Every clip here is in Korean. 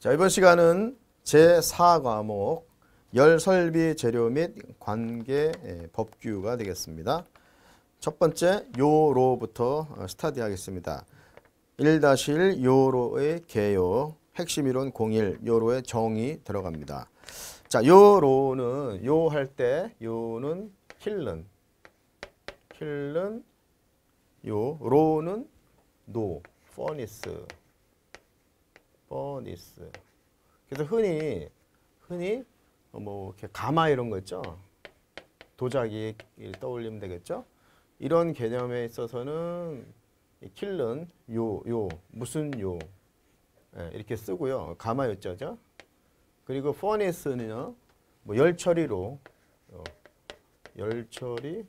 자, 이번 시간은 제4과목 열설비 재료 및 관계 예, 법규가 되겠습니다. 첫 번째 요로부터 어, 스타디 하겠습니다. 1-1 요로의 개요, 핵심 이론 01 요로의 정의 들어갑니다. 자, 요로는 요 할 때 요는 킬른 킬른 요 로는 노 퍼니스 뻔히 있 그래서 흔히 흔히 뭐 이렇게 가마 이런 거 있죠. 도자기 떠올리면 되겠죠. 이런 개념에 있어서는 킬른 요요 무슨 요 예, 이렇게 쓰고요. 가마 요자죠. 그리고 f u r 는요뭐 열처리로 어, 열처리로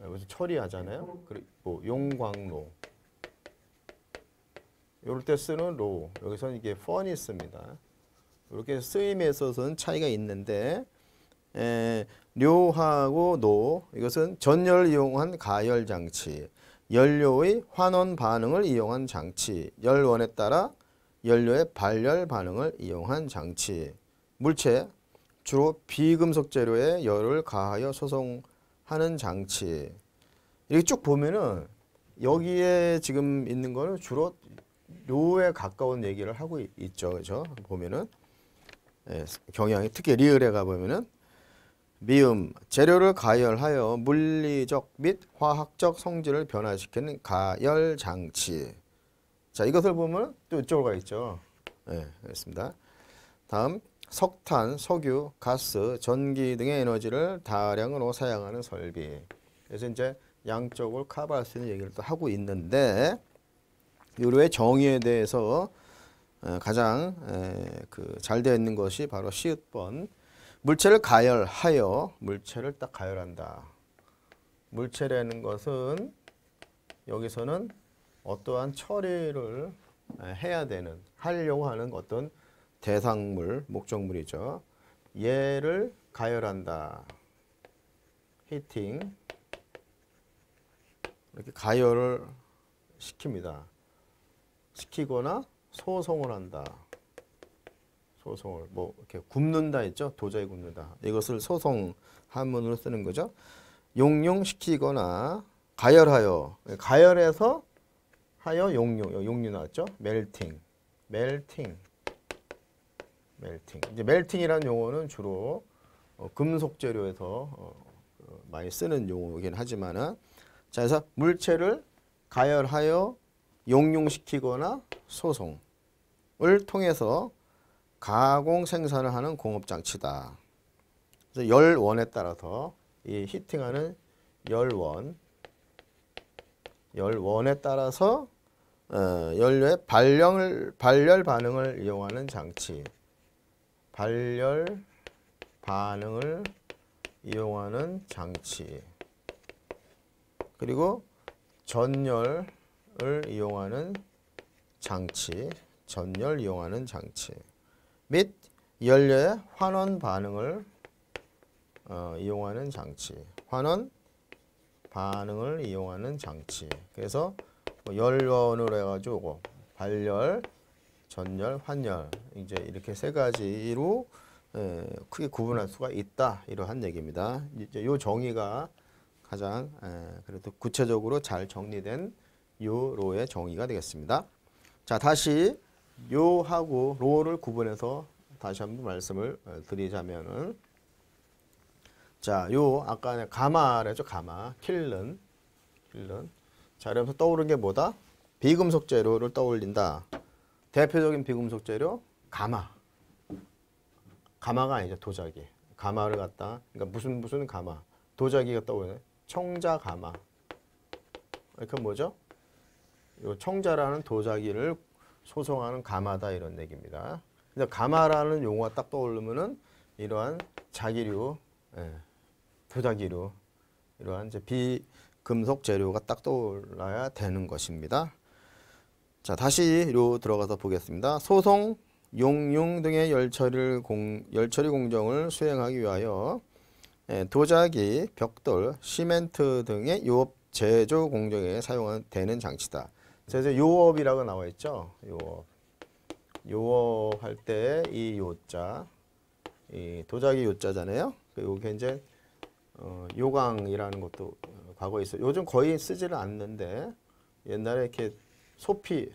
아, 무슨 처리하잖아요. 그리고 뭐 용광로 이럴 때 쓰는 로 여기서는 이게 펀이 씁니다. 이렇게 쓰임에 있어서는 차이가 있는데 에, 예, 료하고 노 이것은 전열을 이용한 가열 장치, 연료의 환원 반응을 이용한 장치, 열원에 따라 연료의 발열 반응을 이용한 장치, 물체 주로 비금속 재료에 열을 가하여 소송하는 장치 이렇게 쭉 보면은 여기에 지금 있는 거는 주로 요에 가까운 얘기를 하고 있죠. 그죠? 보면은 예, 경향이 특히 리을에 가 보면은 미음 재료를 가열하여 물리적 및 화학적 성질을 변화시키는 가열 장치. 자, 이것을 보면 또 이쪽으로 가 있죠. 예, 그렇습니다. 다음 석탄, 석유, 가스, 전기 등의 에너지를 다량으로 사용하는 설비. 그래서 이제 양쪽을 커버할 수 있는 얘기를 또 하고 있는데 유로의 정의에 대해서 어, 가장 그잘 되어 있는 것이 바로 시읒번 물체를 가열하여 물체를 딱 가열한다. 물체라는 것은 여기서는 어떠한 처리를 해야 되는 하려고 하는 어떤 대상물, 목적물이죠. 얘를 가열한다. 히팅 이렇게 가열을 시킵니다. 시키거나 소송을 한다. 소송을 뭐 이렇게 굽는다 했죠. 도저히 굽는다. 이것을 소송 한문으로 쓰는 거죠. 용용시키거나 가열하여 가열해서 하여 용용 용류 나왔죠. 멜팅 멜팅 멜팅 이제 멜팅이라는 용어는 주로 어, 금속 재료에서 어, 어, 많이 쓰는 용어긴 하지만은 자 그래서 물체를 가열하여 용융시키거나 소송을 통해서 가공 생산을 하는 공업장치다. 그래서 열원에 따라서 이 히팅하는 열원, 열원에 따라서 연료의 어, 발열, 발열 반응을 이용하는 장치, 발열 반응을 이용하는 장치, 그리고 전열 을 이용하는 장치, 전열 이용하는 장치 및 연료의 환원 반응을 어, 이용하는 장치 환원 반응을 이용하는 장치 그래서 뭐 열원으로 해가지고 발열, 전열, 환열 이제 이렇게 세 가지로 에, 예, 크게 구분할 수가 있다 이러한 얘기입니다. 이제 요 정의가 가장 에, 예, 그래도 구체적으로 잘 정리된 요로의 정의가 되겠습니다. 자, 다시 요하고 로를 구분해서 다시 한번 말씀을 어, 드리자면은 자, 요 아까 가마랬죠? 가마, 킬른, 킬른. 자, 이러면서 떠오른 게 뭐다? 비금속 재료를 떠올린다. 대표적인 비금속 재료 가마. 가마가 아니죠, 도자기. 가마를 갖다 그러니까 무슨 무슨 가마. 도자기가 떠오르네. 청자 가마. 이렇 뭐죠? 청자라는 도자기를 소송하는 가마다 이런 얘기입니다. 그래 가마라는 용어가 딱 떠오르면은 이러한 자기류, 예, 도자기류 이러한 이제 비금속 재료가 딱 떠올라야 되는 것입니다. 자 다시 요 들어가서 보겠습니다. 소송, 용융 등의 열처리, 공, 열처리 공정을 수행하기 위하여 예, 도자기, 벽돌, 시멘트 등의 유업 제조 공정에 사용되는 장치다. 그래서 요업이라고 나와 있죠. 요업. 요업 할 때 이 요자 이 도자기 요자잖아요. 요게 이제 어, 요강이라는 것도 어, 과거에 있어. 요즘 거의 쓰지를 않는데 옛날에 이렇게 소피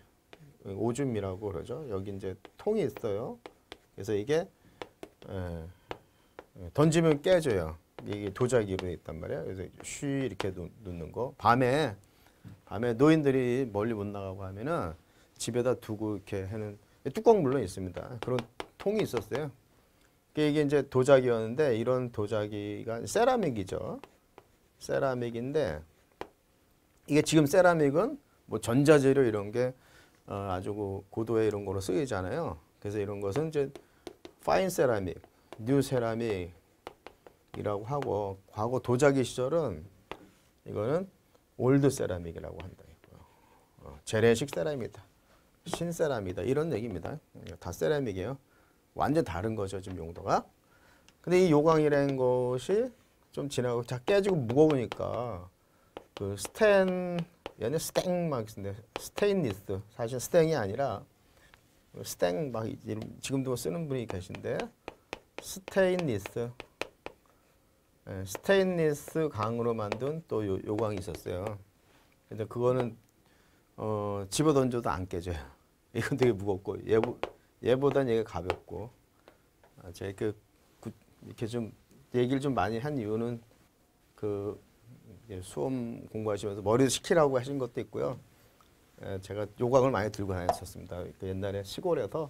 오줌이라고 그러죠. 여기 이제 통이 있어요. 그래서 이게 에, 던지면 깨져요. 이게 도자기로 있단 말이야. 그래서 쉬 이렇게 놓, 놓는 거. 밤에 밤에 노인들이 멀리 못 나가고 하면은 집에다 두고 이렇게 하는 뚜껑 물론 있습니다. 그런 통이 있었어요. 이게 이제 도자기였는데 이런 도자기가 세라믹이죠. 세라믹인데 이게 지금 세라믹은 뭐 전자재료 이런 게 어, 아주 고도의 이런 거로 쓰이잖아요. 그래서 이런 것은 이제 파인 세라믹, 뉴 세라믹이라고 하고 과거 도자기 시절은 이거는 올드 세라믹이라고 한다. 어, 재래식 세라믹이다. 신세라믹이다. 이런 얘기입니다. 예, 다 세라믹이에요. 완전 다른 거죠. 지금 용도가. 근데 이 요광이라는 것이 좀 지나고 자 깨지고 무거우니까 그 스텐 얘는 스탱 막있데 스테인리스 사실 스탱이 아니라 스탱 막 지금도 쓰는 분이 계신데 스테인리스 예, 스테인리스 강으로 만든 또 요, 요광이 있었어요. 근데 그거는 어, 집어 던져도 안 깨져요. 이건 되게 무겁고 얘보 얘보단 얘가 가볍고 아, 제가 이렇 이렇게 좀 얘기를 좀 많이 한 이유는 그 예, 수험 공부하시면서 머리도 식히라고 하신 것도 있고요. 에, 예, 제가 요강을 많이 들고 다녔었습니다. 그 옛날에 시골에서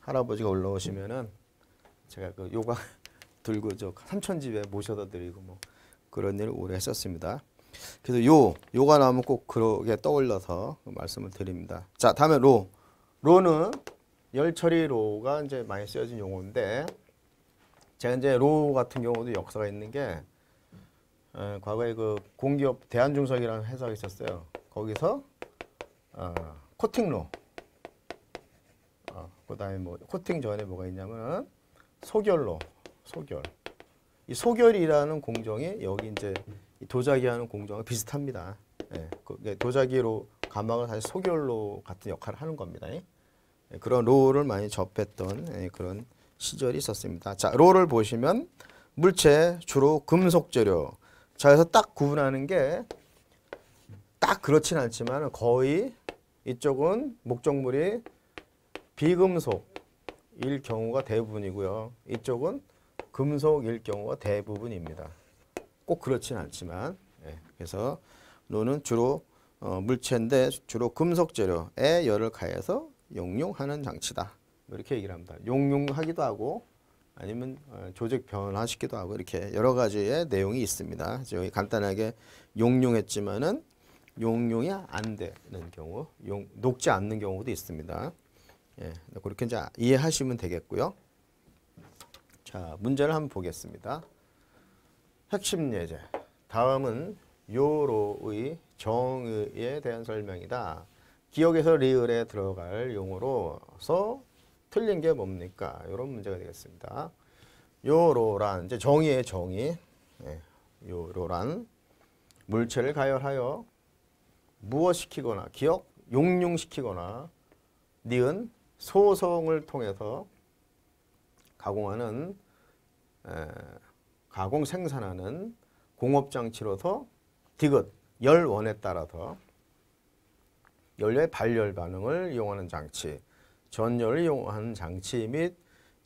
할아버지가 올라오시면은 제가 그 요강 들고 저 삼촌 집에 모셔다 드리고 뭐 그런 일을 오래 했었습니다. 그래서 요 요가 나오면 꼭 그러게 떠올려서 말씀을 드립니다. 자 다음에 로 로는 열처리 로가 이제 많이 쓰여진 용어인데 제가 이제 로 같은 경우도 역사가 있는 게 에, 어, 과거에 그 공기업 대한중석이라는 회사가 있었어요. 거기서 어, 코팅로 어, 그다음에 뭐 코팅 전에 뭐가 있냐면 소결로 소결. 이 소결이라는 공정이 여기 이제 도자기하는 공정과 비슷합니다. 예, 그 도자기로 감망을 사실 소결로 같은 역할을 하는 겁니다. 예, 그런 롤을 많이 접했던 예, 그런 시절이 있었습니다. 자, 롤을 보시면 물체 주로 금속 재료. 자, 그래서 딱 구분하는 게 딱 그렇진 않지만 거의 이쪽은 목적물이 비금속일 경우가 대부분이고요. 이쪽은 금속일 경우가 대부분입니다. 꼭 그렇진 않지만 예, 그래서 노는 주로 어, 물체인데 주로 금속 재료에 열을 가해서 용융하는 장치다. 이렇게 얘기를 합니다. 용융하기도 하고 아니면 어, 조직 변화시키기도 하고 이렇게 여러 가지의 내용이 있습니다. 여기 간단하게 용융했지만은 용융이 안 되는 경우, 용, 녹지 않는 경우도 있습니다. 예, 그렇게 이제 이해하시면 되겠고요. 자, 문제를 한번 보겠습니다. 핵심 예제. 다음은 요로의 정의에 대한 설명이다. 기억에서 리을에 들어갈 용어로서 틀린 게 뭡니까? 이런 문제가 되겠습니다. 요로란 이제 정의의 정의. 예, 요로란 물체를 가열하여 무엇시키거나 기억 용융시키거나 니은 소송을 통해서 가공하는 가공 생산하는 공업장치로서 디귿, 열원에 따라서 연료의 발열 반응을 이용하는 장치, 전열을 이용하는 장치 및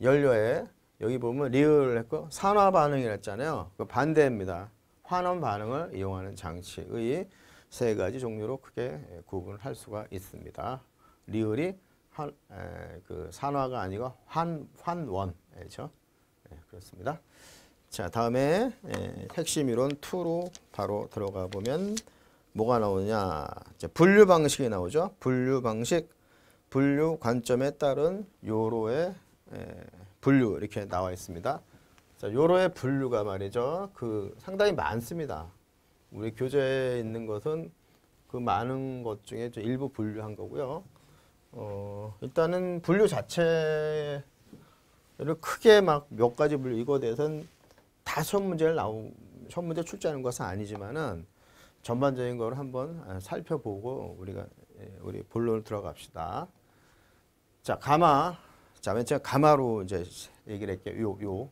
연료의 여기 보면 리을 했고 산화 반응이라 했잖아요. 그 반대입니다. 환원 반응을 이용하는 장치의 세 가지 종류로 크게 구분을 할 수가 있습니다. 리을이 한, 에, 그 산화가 아니고 환, 환원. 그죠 그렇습니다. 자, 다음에 예, 핵심 이론 2로 바로 들어가 보면 뭐가 나오냐? 이제 분류 방식이 나오죠. 분류 방식, 분류 관점에 따른 요로의 예, 분류 이렇게 나와 있습니다. 자, 요로의 분류가 말이죠. 그 상당히 많습니다. 우리 교재에 있는 것은 그 많은 것 중에 일부 분류한 거고요. 어, 일단은 분류 자체 를 크게 막 몇 가지 분류 이거에 대해서는 다 시험 문제를 나온 시험 문제 출제하는 것은 아니지만은 전반적인 걸 한번 아, 살펴보고 우리가 예, 우리 본론을 들어갑시다. 자 가마 자맨 처음 가마로 이제 얘기를 할게요. 요, 요.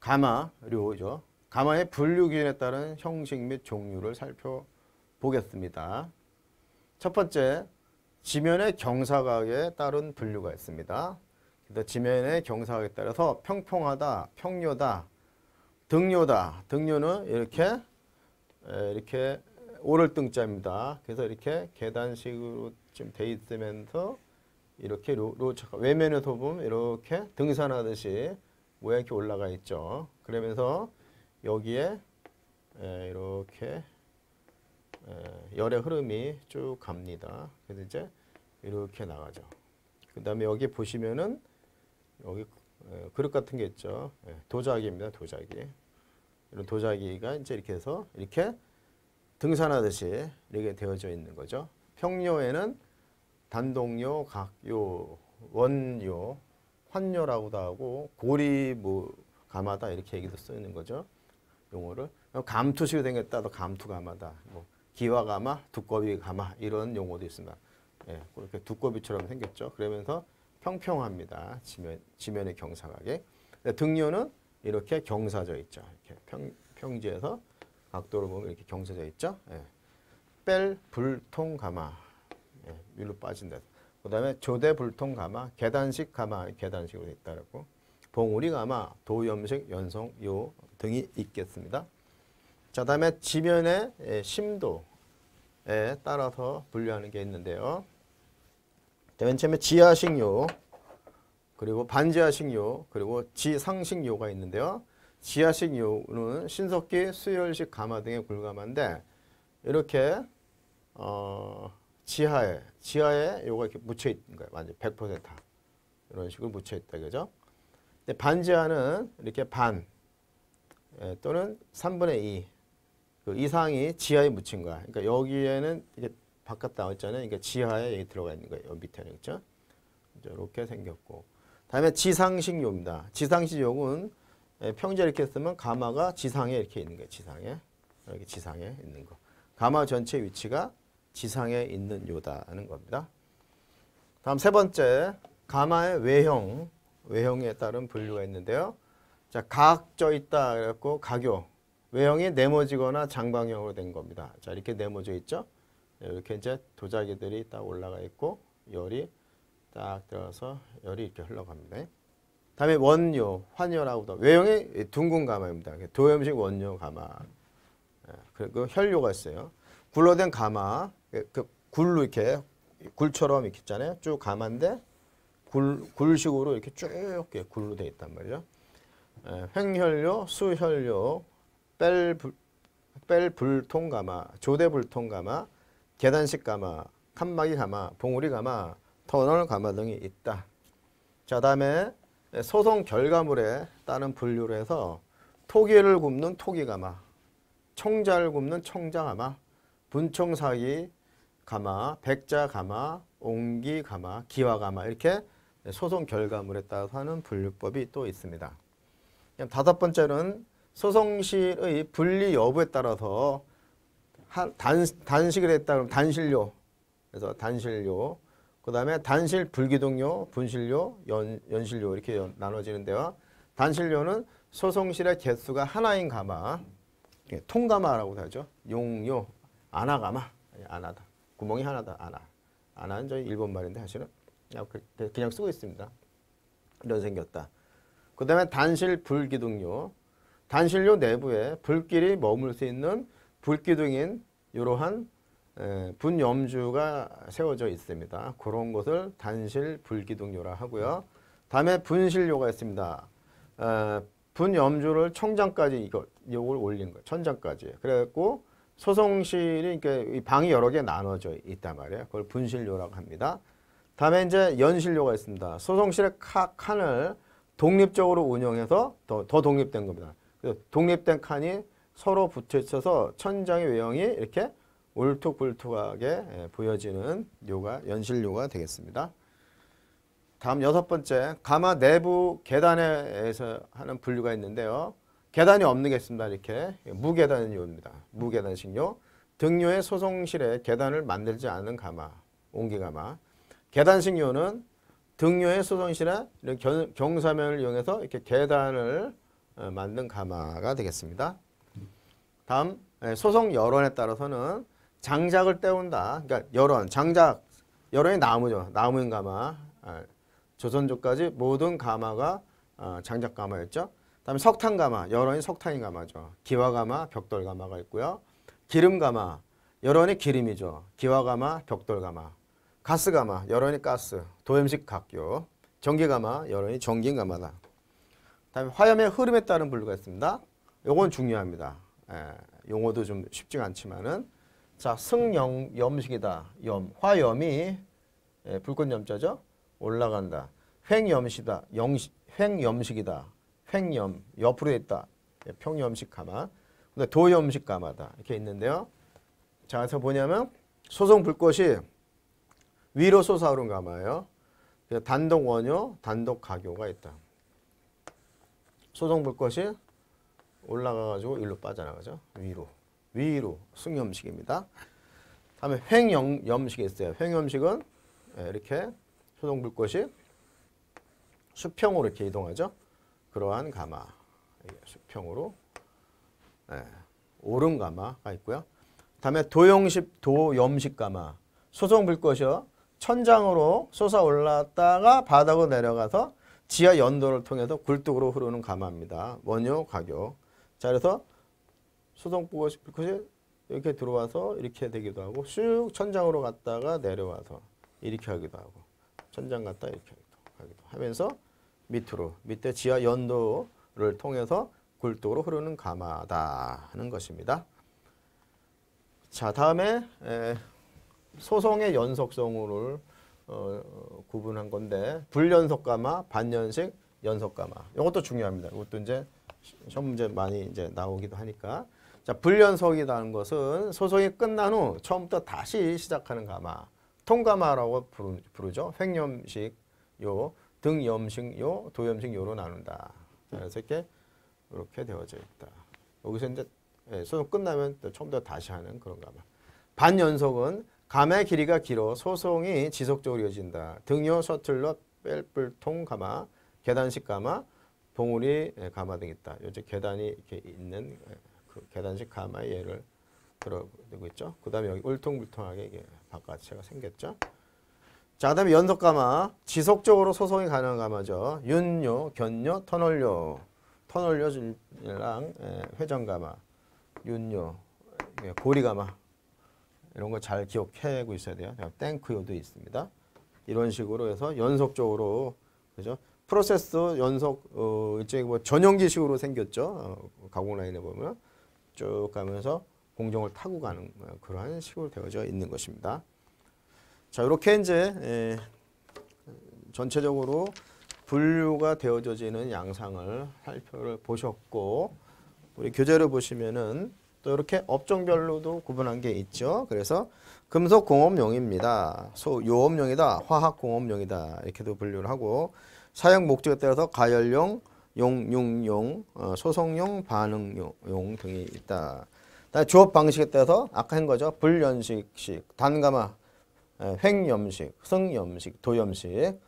가마료죠. 가마의 분류 기준에 따른 형식 및 종류를 살펴보겠습니다. 첫 번째 지면의 경사각에 따른 분류가 있습니다. 지면의 경사각에 따라서 평평하다, 평요다, 등요다. 등요는 이렇게 이렇게 오를 등자입니다. 그래서 이렇게 계단식으로 지금 돼 있으면서 이렇게 로, 로, 외면에서 보면 이렇게 등산하듯이 모양 이 올라가 있죠. 그러면서 여기에 이렇게 열의 흐름이 쭉 갑니다. 그래서 이제 이렇게 나가죠. 그 다음에 여기 보시면은 여기 그릇 같은 게 있죠. 예, 도자기입니다. 도자기. 이런 도자기가 이제 이렇게 해서 이렇게 등산하듯이 이렇게 되어져 있는 거죠. 평요에는 단동요, 각요, 원요, 환요라고도 하고 고리, 뭐 가마다 이렇게 얘기도 쓰이는 거죠. 용어를 감투식이 생겼다도 감투 가마다, 뭐 기와 가마, 두꺼비 가마 이런 용어도 있습니다. 예, 그렇게 두꺼비처럼 생겼죠. 그러면서 평평합니다. 지면, 지면이 경사각이. 등료는 이렇게 경사져 있죠. 이렇게 평, 평지에서 각도로 보면 이렇게 경사져 있죠. 예. 뺄, 불통, 가마. 예, 위로 빠진다. 그 다음에 조대, 불통, 가마, 계단식, 가마, 계단식으로 있다라고. 봉우리, 가마, 도염식, 연성, 요 등이 있겠습니다. 자, 다음에 지면의 예, 심도에 따라서 분류하는 게 있는데요. 맨 처음에 지하식요, 그리고 반지하식요, 그리고 지상식요가 있는데요. 지하식요는 신석기, 수열식, 가마 등의 굴가마데 이렇게 어, 지하에 지하에 요가 이렇게 묻혀 있는 거예요. 완전 100% 이런 식으로 묻혀 있다 그죠? 근데 반지하는 이렇게 반 예, 또는 3분의 2그 이상이 지하에 묻힌 거야. 그러니까 여기에는 이게 바깥 나왔잖아요. 그러니까 지하에 여기 들어가 있는 거예요. 밑에는 그렇죠? 이렇게 생겼고 다음에 지상식 요입니다. 지상식 요는 예, 평지 이렇게 쓰면 가마가 지상에 이렇게 있는 거예요. 지상에 이렇게 지상에 있는 거. 가마 전체 위치가 지상에 있는 요다는 겁니다. 다음 세 번째 가마의 외형 외형에 따른 분류가 있는데요. 자, 각져 있다 그래고 가교 외형이 네모지거나 장방형으로 된 겁니다. 자, 이렇게 네모져 있죠. 이렇게 이제 도자기들이 딱 올라가 있고 열이 딱 들어가서 열이 이렇게 흘러갑니다. 다음에 원요, 환요라고도 외형이 둥근 가마입니다. 도염식 원요 가마. 예, 그리고 혈요가 있어요. 굴로 된 가마, 그, 그 굴로 이렇게 굴처럼 이렇게 있잖아요. 쭉 가마인데 굴, 굴식으로 이렇게 쭉 이렇게 굴로 돼 있단 말이죠. 예, 횡혈요, 수혈요, 뺄, 뺄불통가마, 조대불통가마, 계단식 가마, 칸막이 가마, 봉우리 가마, 터널 가마 등이 있다. 자 다음에 소송 결과물에 따른 분류를 해서 토기를 굽는 토기 가마, 총자를 굽는 총자 가마, 분총사기 가마, 백자 가마, 옹기 가마, 기와 가마 이렇게 소송 결과물에 따라서 하는 분류법이 또 있습니다. 다섯 번째는 소송실의 분리 여부에 따라서 단, 단식을 했다 그러면 단실료. 그래서 단실료. 그 다음에 단실 불기둥료, 분실료, 연, 연실료 이렇게 연, 나눠지는데요. 단실료는 소송실의 개수가 하나인 가마, 예, 통가마라고 하죠. 용료, 아나가마, 아나다. 구멍이 하나다, 아나. 아나는 저 일본 말인데 사실은 그, 그냥 쓰고 있습니다. 이런 생겼다. 그 다음에 단실 불기둥료, 단실료 내부에 불길이 머물 수 있는 불기둥인 이러한 분염주가 세워져 있습니다. 그런 것을 단실 불기둥요라 하고요. 다음에 분실요가 있습니다. 분염주를 청장까지 이걸 올린 거예요. 천장까지. 그래갖고 소송실이 방이 여러 개 나눠져 있단 말이에요. 그걸 분실료라고 합니다. 다음에 이제 연실료가 있습니다. 소송실의 칸을 독립적으로 운영해서 더, 더 독립된 겁니다. 독립된 칸이 서로 붙어 있어서 천장의 외형이 이렇게 울퉁불퉁하게 예, 보여지는 요가 연실 요가 되겠습니다. 다음 여섯 번째 가마 내부 계단에서 하는 분류가 있는데요. 계단이 없는 게 있습니다. 이렇게 무계단 요입니다. 무계단식 요. 등료의 소송실에 계단을 만들지 않은 가마, 옹기 가마. 계단식 요는 등료의 소송실에 경사면을 이용해서 이렇게 계단을 어, 만든 가마가 되겠습니다. 다음 예, 소송 여론에 따라서는 장작을 때운다. 그러니까 여론, 장작, 여론이 나무죠. 나무인 가마. 예, 조선조까지 모든 가마가 어, 장작 가마였죠. 다음에 석탄 가마, 여론이 석탄인 가마죠. 기와 가마, 벽돌 가마가 있고요. 기름 가마, 여론이 기름이죠. 기와 가마, 벽돌 가마. 가스 가마, 여론이 가스, 도염식 각교. 전기 가마, 여론이 전기인 가마다. 다음에 화염의 흐름에 따른 분류가 있습니다. 요건 중요합니다. 예, 용어도 좀 쉽지가 않지만은 자 승영 염식이다 염 화염이 예, 불꽃염자죠 올라간다 횡염시다 영식 횡염식이다 횡염 옆으로 있다 예, 평염식 가마 근데 도염식 가마다 이렇게 있는데요 자 그래서 뭐냐면 소송 불꽃이 위로 솟아오른 가마예요 단독 원효 단독 가교가 있다 소송 불꽃이 올라가가지고 일로 빠져나가죠. 위로. 위로. 승염식입니다. 다음에 횡염식이 있어요. 횡염식은 예, 이렇게 소동불꽃이 수평으로 이렇게 이동하죠. 그러한 가마. 예, 수평으로. 네. 오른 가마가 있고요. 다음에 도용식, 도염식 가마. 소송불꽃이요. 천장으로 솟아 올랐다가 바닥으로 내려가서 지하 연도를 통해서 굴뚝으로 흐르는 가마입니다. 원효, 가교. 자, 그래서 수성 보고 싶을 것이 이렇게 들어와서 이렇게 되기도 하고 쑥 천장으로 갔다가 내려와서 이렇게 하기도 하고 천장 갔다 이렇게 하기도 하면서 밑으로 밑에 지하 연도를 통해서 굴뚝으로 흐르는 가마다 하는 것입니다. 자 다음에 소송의 연속성을 어, 구분한 건데 불연속 가마, 반연식 연속 가마 이것도 중요합니다. 이것도 이제 시험 문제 많이 이제 나오기도 하니까 자 불연속이라는 것은 소송이 끝난 후 처음부터 다시 시작하는 가마 통가마라고 부르죠 횡염식 요 등염식 요 도염식 요로 나눈다 그래서 이렇게 이렇게 되어져 있다 여기서 이제 예, 소송 끝나면 또 처음부터 다시 하는 그런 가마 반연속은 가마의 길이가 길어 소송이 지속적으로 이어진다 등요 서툴러 뺄뿔통 가마 계단식 가마 봉우리 예, 가마등 있다. 요즘 계단이 이렇게 있는 예, 그 계단식 가마의 예를 들어보고 있죠. 그 다음에 여기 울퉁불퉁하게 이게 바깥체가 생겼죠. 자, 다음에 연속 가마. 지속적으로 소송이 가능한 가마죠. 윤요, 견요, 터널요. 터널요랑 예, 회전 가마. 윤요, 고리 가마. 이런 거 잘 기억해고 있어야 돼요. 땡크요도 있습니다. 이런 식으로 해서 연속적으로 그죠? 프로세스 연속 어, 일종의 뭐 전용기식으로 생겼죠. 어, 가공 라인에 보면 쭉 가면서 공정을 타고 가는 어, 그러한 식으로 되어져 있는 것입니다. 자 이렇게 이제 에, 예, 전체적으로 분류가 되어지는 양상을 살펴 보셨고 우리 교재를 보시면은 또 이렇게 업종별로도 구분한 게 있죠. 그래서 금속공업용입니다. 소요업용이다, 화학공업용이다 이렇게도 분류를 하고 사용 목적에 따라서 가열용, 용융용, 어, 소성용, 반응용 등이 있다. 조업 방식에 따라서 아까 한 거죠. 불연식식, 단가마, 횡염식, 승염식, 도염식,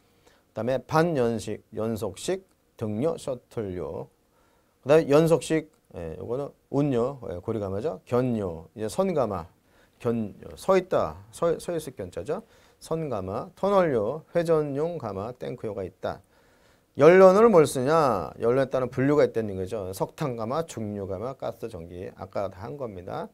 그다음에 반연식, 연속식, 등료, 셔틀료. 그다음에 연속식, 예, 거는 운요, 고리가마죠. 견요, 이제 선가마, 견, 서 있다, 서, 있을 견자죠. 선가마, 터널요, 회전용 가마, 탱크요가 있다. 연료는 뭘 쓰냐? 연료에 따른 분류가 있다는 거죠. 석탄가마, 중류가마, 가스, 전기 아까 다 한 겁니다.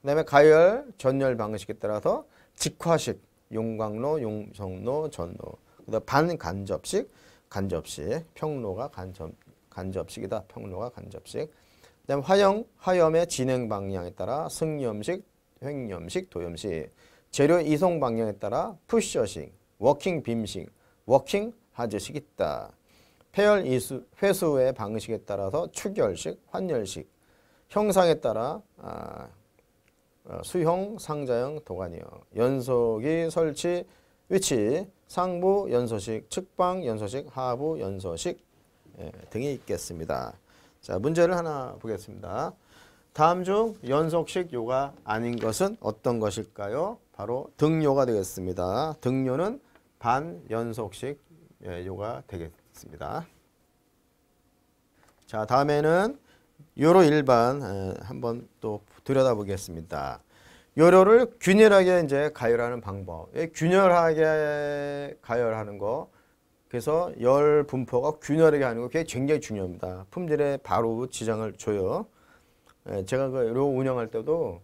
그 다음에 가열, 전열 방식에 따라서 직화식, 용광로, 용성로, 전로 그 다음 반간접식, 간접식, 평로가 간접, 간접식이다. 평로가 간접식 그 다음에 화염 화염의 진행 방향에 따라 승염식, 횡염식, 도염식 재료 이송 방향에 따라 푸셔식, 워킹 빔식, 워킹 하즈식 있다. 폐열 이수, 회수의 방식에 따라서 축열식, 환열식, 형상에 따라 아, 어, 수형, 상자형, 도관요연소기 설치, 위치, 상부 연소식, 측방 연소식, 하부 연소식 예, 등이 있겠습니다. 자 문제를 하나 보겠습니다. 다음 중 연속식 요가 아닌 것은 어떤 것일까요? 바로 등요가 되겠습니다. 등요는 반연속식 예, 요가 되겠습니다. 같습니다. 자 다음에는 요로 일반 한번 또 들여다보겠습니다. 요로를 균일하게 이제 가열하는 방법. 예, 균열하게 가열하는 거. 그래서 열 분포가 균열하게 하는 거 그게 굉장히 중요합니다. 품질에 바로 지장을 줘요. 예, 제가 그로 운영할 때도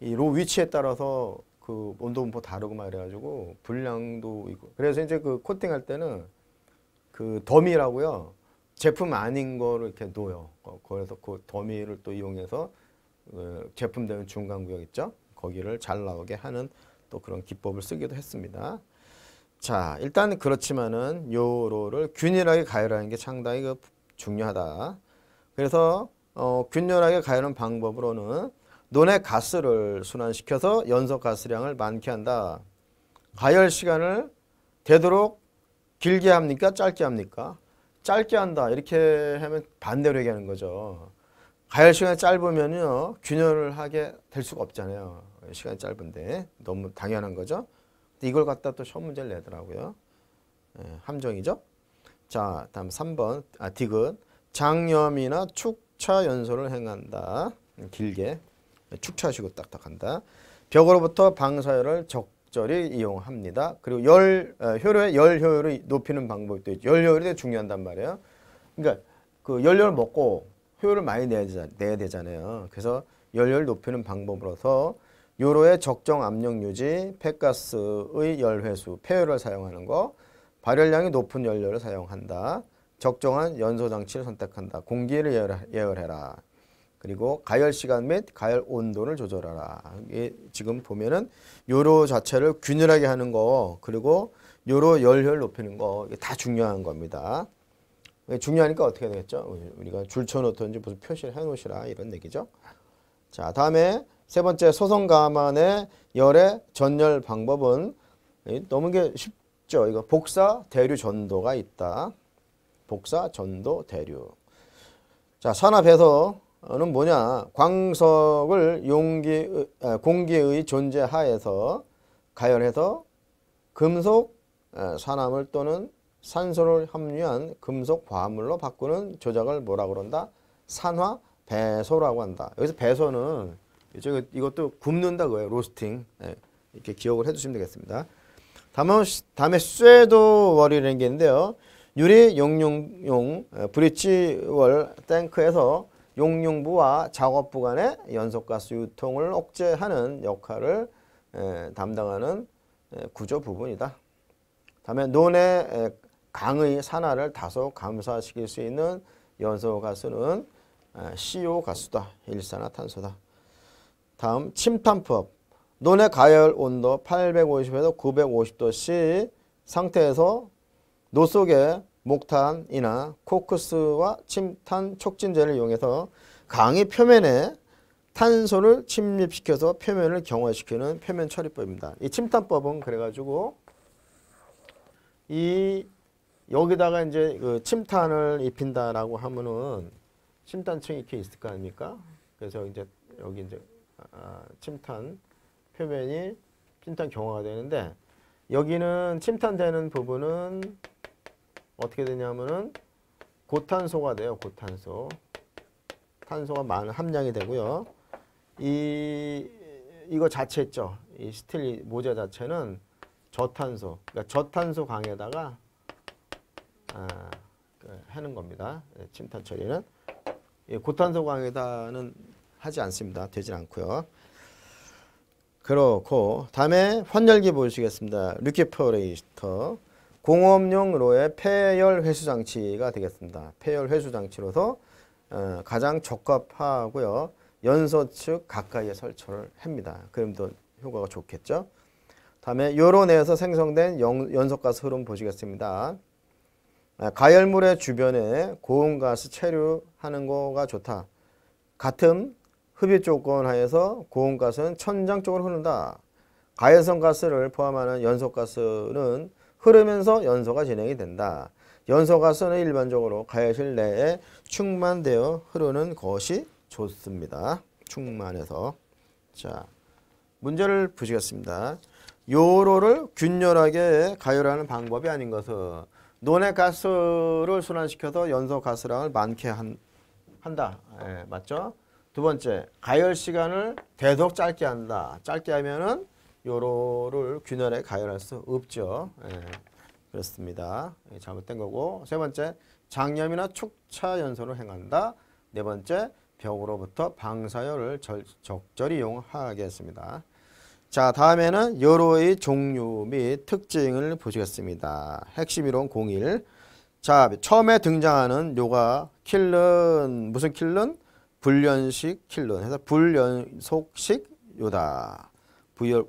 이 로 위치에 따라서 그 온도 분포 다르고 막 그래가지고 불량도 있고 그래서 이제 그 코팅할 때는 그 더미라고요. 제품 아닌 거를 이렇게 놓요 그래서 그 더미를 또 이용해서 어, 제품 되는 중간 구역 있죠. 거기를 잘 나오게 하는 또 그런 기법을 쓰기도 했습니다. 자, 일단 그렇지만은 요로를 균일하게 가열하는 게 상당히 그 중요하다. 그래서 어, 균열하게 가열하는 방법으로는 논의 가스를 순환시켜서 연속 가스량을 많게 한다. 가열 시간을 되도록 길게 합니까? 짧게 합니까? 짧게 한다. 이렇게 하면 반대로 얘기하는 거죠. 가열 시간이 짧으면요. 균열을 하게 될 수가 없잖아요. 시간이 짧은데 너무 당연한 거죠. 이걸 갖다 또 시험 문제를 내더라고요. 예, 함정이죠. 자, 다음 3번. 아, 디귿. 장염이나 축차 연소를 행한다. 길게. 축차시고 딱딱한다. 벽으로부터 방사열을 적 적절히 이용합니다. 그리고 열 어, 효율의 열 효율을 높이는 방법도 있죠. 열 효율이 중요한단 말이에요. 그러니까 그 열열 먹고 효율을 많이 내야, 내야 되잖아요. 그래서 열열 높이는 방법으로서 요로의 적정 압력 유지, 폐가스의 열 회수, 폐열을 사용하는 거, 발열량이 높은 열열을 사용한다. 적정한 연소 장치를 선택한다. 공기를 예열해라. 그리고 가열 시간 및 가열 온도를 조절하라. 이게 지금 보면은 요로 자체를 균일하게 하는 거 그리고 요로 열혈 높이는 거 이게 다 중요한 겁니다. 중요하니까 어떻게 되겠죠? 우리가 줄쳐놓던지 무슨 표시를 해놓으시라 이런 얘기죠. 자 다음에 세 번째 소성 가만의 열의 전열 방법은 너무 게 쉽죠. 이거 복사 대류 전도가 있다. 복사 전도 대류. 자 산업에서 어는 뭐냐 광석을 용기 어, 공기의 존재 하에서 가열해서 금속 어, 산화물 또는 산소를 함유한 금속 화합물로 바꾸는 조작을 뭐라 그런다 산화 배소라고 한다 여기서 배소는 이쪽 그, 이것도 굽는다 그거예요 로스팅 네. 이렇게 기억을 해주시면 되겠습니다 다음, 다음에 쇠도 월이라는 게 있는데요 유리 용융용 어, 브릿지월 탱크에서 용융부와 작업부 간의 연속가스 유통을 억제하는 역할을 에, 담당하는 에, 구조 부분이다. 다음에 논의 강의 산화를 다소 감소시킬 수 있는 연소가스는 CO 가스다. 일산화탄소다. 다음 침탄법. 논의 가열 온도 850에서 950도씨 상태에서 노 속에 목탄이나 코크스와 침탄 촉진제를 이용해서 강의 표면에 탄소를 침입시켜서 표면을 경화시키는 표면 처리법입니다. 이 침탄법은 그래가지고 이 여기다가 이제 그 침탄을 입힌다라고 하면은 침탄층이 이렇게 있을 거 아닙니까? 그래서 이제 여기 이제 아, 아 침탄 표면이 침탄 경화가 되는데 여기는 침탄되는 부분은 어떻게 되냐 면은 고탄소가 돼요. 고탄소. 탄소가 많은 함량이 되고요. 이 이거 자체 있죠. 이 스틸 모자 자체는 저탄소. 그러니까 저탄소 강에다가 아, 하는 그 겁니다. 예, 침탄 처리는 예, 고탄소 강에다는 하지 않습니다. 되질 않고요. 그렇고 다음에 환열기 보시겠습니다. 류키퍼레이터 공업용으로의 폐열 회수 장치가 되겠습니다. 폐열 회수 장치로서 어, 가장 적합하고요. 연소 측 가까이에 설치를 합니다. 그럼 더 효과가 좋겠죠. 다음에 요런에서 생성된 연소가스 흐름 보시겠습니다. 아, 가열물의 주변에 고온가스 체류하는 거가 좋다. 같은 흡입 조건 하에서 고온가스는 천장 쪽으로 흐른다. 가열성 가스를 포함하는 연소가스는 흐르면서 연소가 진행이 된다. 연소가스는 일반적으로 가열실 내에 충만되어 흐르는 것이 좋습니다. 충만해서. 자, 문제를 보시겠습니다. 요로를 균열하게 가열하는 방법이 아닌 것은 논의 가스를 순환시켜서 연소 가스량을 많게 한, 한다. 예, 맞죠? 두 번째, 가열 시간을 계속 짧게 한다. 짧게 하면은 요로를 균열에 가열할 수 없죠. 예, 그렇습니다. 예, 잘못된 거고 세 번째 장염이나 축차 연소를 행한다. 네 번째 벽으로부터 방사열을 절, 적절히 이용하겠습니다. 자 다음에는 여로의 종류 및 특징을 보시겠습니다. 핵심 이론 01. 자 처음에 등장하는 요가 킬른 무슨 킬른? 불연식 킬른 해서 불연속식 요다.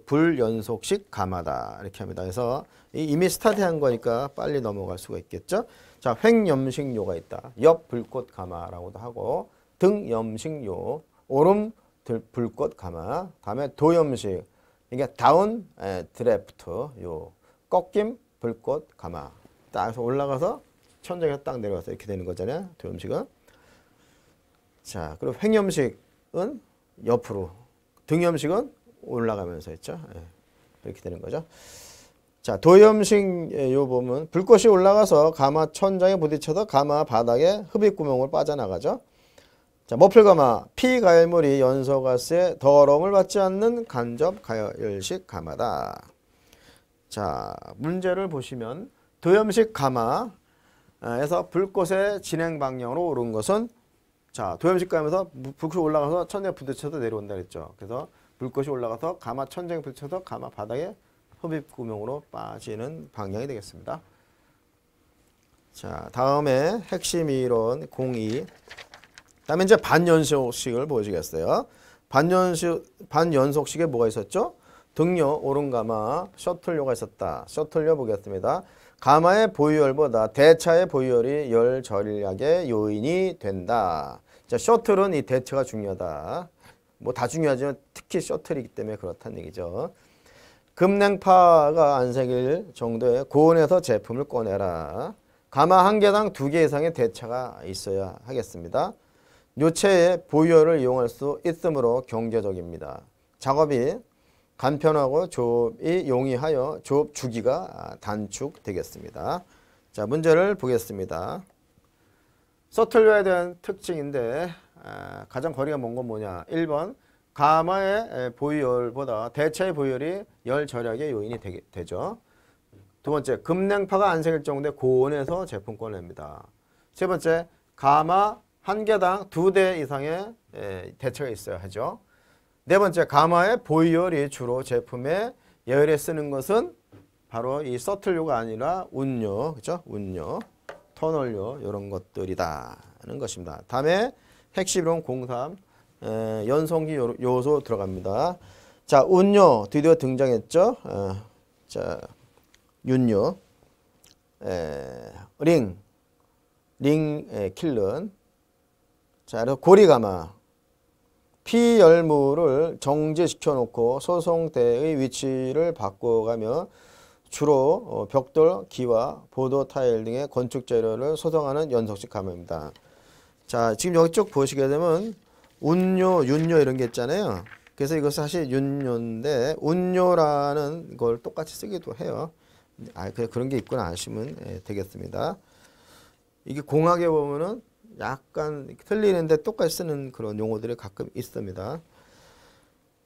불연속식 감하다 이렇게 합니다. 그래서 이미 스타트한 거니까 빨리 넘어갈 수가 있겠죠. 자, 횡염식료가 있다. 옆 불꽃 감마라고도 하고 등염식료, 오름 들, 불꽃 감마 다음에 도염식, 그러니까 다운 에, 드래프트, 요 꺾임 불꽃 감마 딱 해서 올라가서 천장에딱 내려와서 이렇게 되는 거잖아요. 도염식은 자, 그리고 횡염식은 옆으로, 등염식은 올라가면서 했죠. 예. 이렇게 되는 거죠. 자, 도염식 예, 요 보면 불꽃이 올라가서 가마 천장에 부딪혀서 가마 바닥에 흡입구멍을 빠져나가죠. 자, 머플 가마 피가열물이 연소가스의 더러움을 받지 않는 간접 가열식 가마다. 자, 문제를 보시면 도염식 가마에서 불꽃의 진행 방향으로 오른 것은 자, 도염식 가마에서 불꽃이 올라가서 천장에 부딪혀서 내려온다 그랬죠. 그래서 불꽃이 올라가서 가마 천장에 붙여서 가마 바닥에 흡입구멍으로 빠지는 방향이 되겠습니다. 자, 다음에 핵심 이론 02. 다음에 이제 반연속식을 보여주겠어요. 반연식, 반연속식에 뭐가 있었죠? 등요, 오른가마, 셔틀요가 있었다. 셔틀요 보겠습니다. 가마의 보유열보다 대차의 보유열이 열 절약의 요인이 된다. 자, 셔틀은 이 대차가 중요하다. 뭐다 중요하지만 특히 셔틀이기 때문에 그렇다는 얘기죠. 금냉파가 안 생길 정도의 고온에서 제품을 꺼내라. 가마 한 개당 두 개 이상의 대차가 있어야 하겠습니다. 요체의 보유열을 이용할 수 있으므로 경제적입니다. 작업이 간편하고 조업이 용이하여 조업 주기가 단축되겠습니다. 자 문제를 보겠습니다. 서툴러에 대한 특징인데 가장 거리가 먼 건 뭐냐. 1번 가마의 보유열보다 대체의 보유열이 열 절약의 요인이 되, 죠두 번째, 급냉파가 안 생길 정도의 고온에서 제품권을 냅니다. 세 번째, 가마 한 개당 두 대 이상의 대체가 있어야 하죠. 네 번째, 가마의 보유열이 주로 제품의 열에 쓰는 것은 바로 이 서틀류가 아니라 운류, 그죠? 운류, 터널류 이런 것들이다는 것입니다. 다음에 핵심으로는 03 에, 연성기 요소 들어갑니다. 자, 운요 드디어 등장했죠. 에, 자, 윤요, 에, 링, 링 에, 킬른. 자, 그래서 고리가마. 피열무를 정지시켜 놓고 소송대의 위치를 바꿔가며 주로 어, 벽돌, 기와 보도 타일 등의 건축 재료를 소송하는 연속식 가마입니다. 자, 지금 여기 쭉 보시게 되면 운요, 윤요 이런 게 있잖아요. 그래서 이거 사실 윤요인데 운요라는 걸 똑같이 쓰기도 해요. 아, 그냥 그런 게 있구나 아시면 예, 되겠습니다. 이게 공학에 보면은 약간 틀리는데 똑같이 쓰는 그런 용어들이 가끔 있습니다.